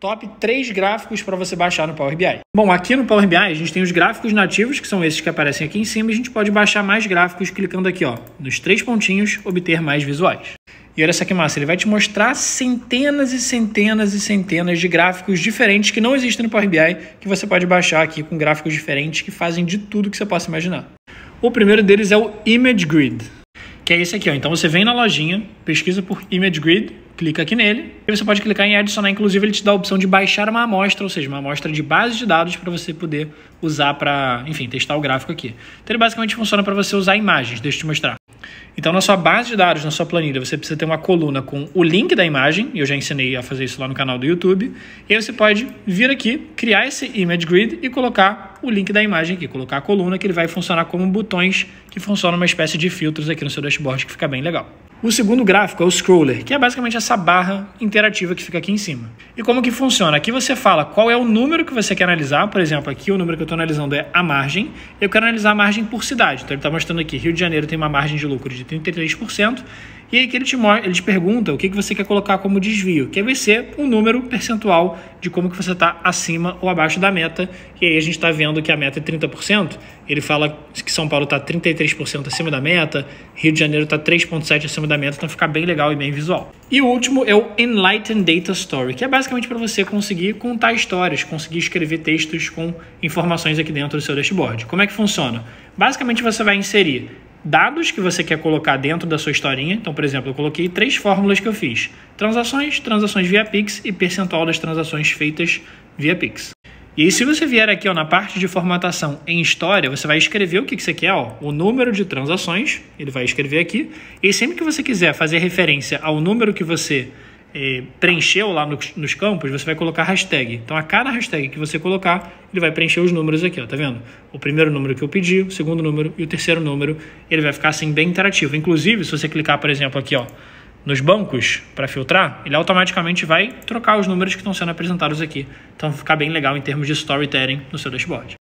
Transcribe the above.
top 3 gráficos para você baixar no Power BI. Bom, aqui no Power BI a gente tem os gráficos nativos, que são esses que aparecem aqui em cima, e a gente pode baixar mais gráficos clicando aqui, ó, nos três pontinhos, obter mais visuais. E olha só que massa, ele vai te mostrar centenas e centenas e centenas de gráficos diferentes que não existem no Power BI, que você pode baixar aqui com gráficos diferentes que fazem de tudo que você possa imaginar. O primeiro deles é o Image Grid, que é esse aqui, ó. Então você vem na lojinha, pesquisa por Image Grid, clica aqui nele. E você pode clicar em adicionar, inclusive ele te dá a opção de baixar uma amostra, ou seja, uma amostra de base de dados para você poder usar para, enfim, testar o gráfico aqui. Então ele basicamente funciona para você usar imagens, deixa eu te mostrar. Então, na sua base de dados, na sua planilha, você precisa ter uma coluna com o link da imagem, eu já ensinei a fazer isso lá no canal do YouTube. E aí você pode vir aqui, criar esse image grid e colocar o link da imagem aqui, colocar a coluna que ele vai funcionar como botões que funcionam uma espécie de filtros aqui no seu dashboard, que fica bem legal. O segundo gráfico é o scroller, que é basicamente essa barra interativa que fica aqui em cima. E como que funciona? Aqui você fala qual é o número que você quer analisar, por exemplo, aqui o número que eu estou analisando é a margem, eu quero analisar a margem por cidade, então ele está mostrando aqui, Rio de Janeiro tem uma margem de lucro de 33%, e aí que ele te, ele te pergunta o que, que você quer colocar como desvio, que é vai ser um número percentual de como que você está acima ou abaixo da meta. E aí a gente está vendo que a meta é 30%. Ele fala que São Paulo está 33% acima da meta, Rio de Janeiro está 3,7% acima da meta, então fica bem legal e bem visual. E o último é o Enlighten Data Story, que é basicamente para você conseguir contar histórias, conseguir escrever textos com informações aqui dentro do seu dashboard. Como é que funciona? Basicamente você vai inserir dados que você quer colocar dentro da sua historinha. Então, por exemplo, eu coloquei três fórmulas que eu fiz: transações, transações via Pix e percentual das transações feitas via Pix. E aí, se você vier aqui ó, na parte de formatação em história, você vai escrever o que, que você quer, ó, o número de transações, ele vai escrever aqui. E sempre que você quiser fazer referência ao número que você é, preencheu lá no, nos campos, você vai colocar hashtag. Então, a cada hashtag que você colocar, ele vai preencher os números aqui, ó, tá vendo? O primeiro número que eu pedi, o segundo número e o terceiro número. Ele vai ficar assim bem interativo. Inclusive, se você clicar, por exemplo, aqui ó, nos bancos para filtrar, ele automaticamente vai trocar os números que estão sendo apresentados aqui. Então, ficar bem legal em termos de storytelling no seu dashboard.